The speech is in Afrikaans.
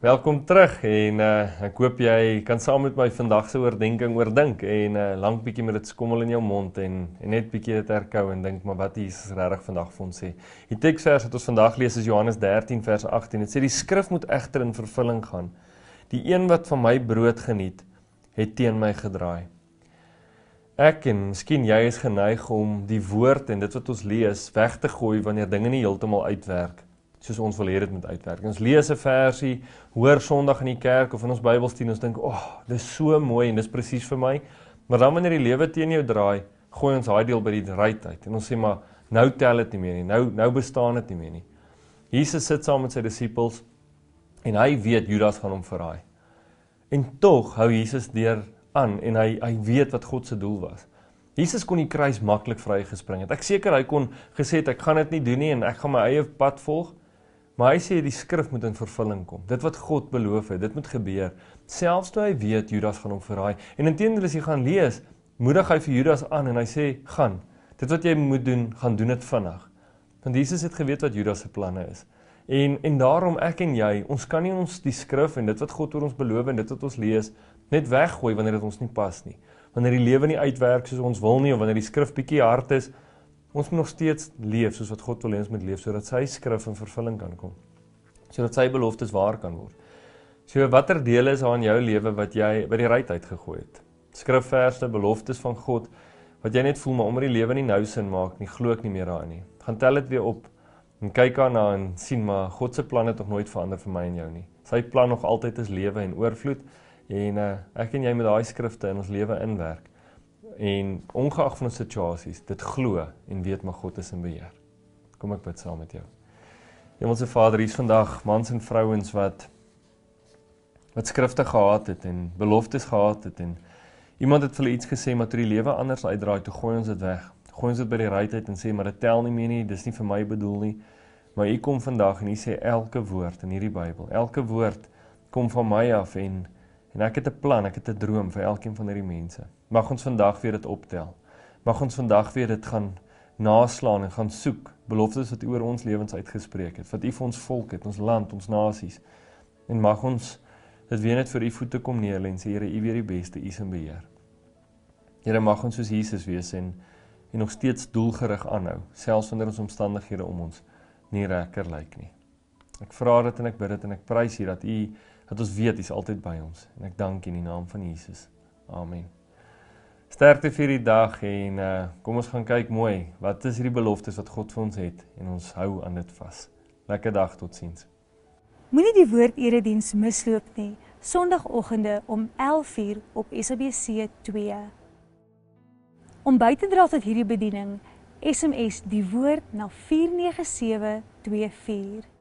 Welkom terug en uh, ek hoop jy kan saam met my vandag se oordeenking oordink en uh, lank bietjie met dit skommel in jou mond en, en net bietjie dit herkou en dink maar wat Jesus regtig vandag vir ons sê. Die teksvers wat ons vandag lees is Johannes 13 vers 18. Dit sê die skrif moet egter in vervulling gaan. Die een wat van my brood geniet, het teen my gedraai. Ek en miskien jy is geneig om die woord en dit wat ons lees weg te gooi wanneer dinge nie heeltemal uitwerk soos ons wil hê dit moet uitwerk. Ons lees 'n versie, hoor Sondag in die kerk of in ons Bybelstudie, ons dink, "Ag, oh, dis so mooi en dis presies vir my." Maar dan wanneer die lewe teen jou draai, gooi ons daai deel by die ryte uit en ons sê maar, "Nou tel dit nie meer nie. Nou nou bestaan dit nie meer nie." Jesus sit saam met sy disippels en hy weet Judas gaan hom verraai. En tog hou Jesus deur aan en hy hy weet wat God se doel was. Jesus kon die kruis maklik vrygespring het. Ek seker hy kon gesê het ek gaan dit nie doen nie en ek gaan my eie pad volg, Maar hy sê die skrif moet in vervulling kom. Dit wat God beloof het, dit moet gebeur. Selfs toe hy weet Judas gaan hom verraai. En intendeel as jy gaan lees, moedig hy vir Judas aan en hy sê: "Gaan. Dit wat jy moet doen, gaan doen dit vinnig." Want Jesus het geweet wat Judas se planne is. En en daarom ek en jy, ons kan nie ons die skrif en dit wat God oor ons beloof en dit wat ons lees net weggooi wanneer dit ons nie pas nie. Wanneer die lewe nie uitwerk soos ons wil nie of wanneer die skrif bietjie hard is, Ons moet nog steeds leef soos wat God wil hê ons moet leef sodat sy skrif in vervulling kan kom. Sodat sy beloftes waar kan word. So watter dele is daar in jou lewe wat jy by die ry uitgegooi het? Skrifverse, beloftes van God wat jy net voel maar omdat die lewe nie nou sin maak nie, glo ek nie meer daarin nie. Gaan tel dit weer op en kyk aan na en sien maar God se planne het nog nooit verander vir my en jou nie. Sy plan nog altyd is lewe en oorvloed en uh, ek en jy moet daai skrifte in ons lewe inwerk en ongeag van ons situasies, dit glo en weet maar God is in beheer. Kom ek bid saam met jou. Hemelse Vader, hier's vandag mans en vrouens wat wat skrifte gehad het en beloftes gehad het en iemand het vir hulle iets gesê maar toe die lewe anders uitdraai, toe gooi ons dit weg. Gooi ons dit by die ruit uit en sê maar dit tel nie meer nie, dis nie vir my bedoel nie. Maar U kom vandag en U sê elke woord in hierdie Bybel, elke woord kom van my af en en ek het 'n plan, ek het 'n droom vir elkeen van hierdie mense. Mag ons vandag weer dit optel. Mag ons vandag weer dit gaan naslaan en gaan soek beloftes wat U oor ons lewens uitgespreek het, wat U vir ons volk het, ons land, ons nasies. En mag ons dit weer net vir U voete kom neer lê en sê Here, U weet die beste, U is in beheer. Here, mag ons soos Jesus wees en en nog steeds doelgerig aanhou, selfs wanneer ons omstandighede om ons nie lekker lyk nie. Ek vra dit en ek bid dit en ek prys U dat U dat ons weet U is altyd by ons en ek dank U in die naam van Jesus. Amen sterkte vir die dag en uh, kom ons gaan kyk mooi wat is hierdie beloftes wat God vir ons het en ons hou aan dit vas. Lekker dag tot sins. Moenie die woord erediens misloop nie. Sondagoggende om 11:00 op SABC 2. Om by te dra tot hierdie bediening, SMS die woord na 49724.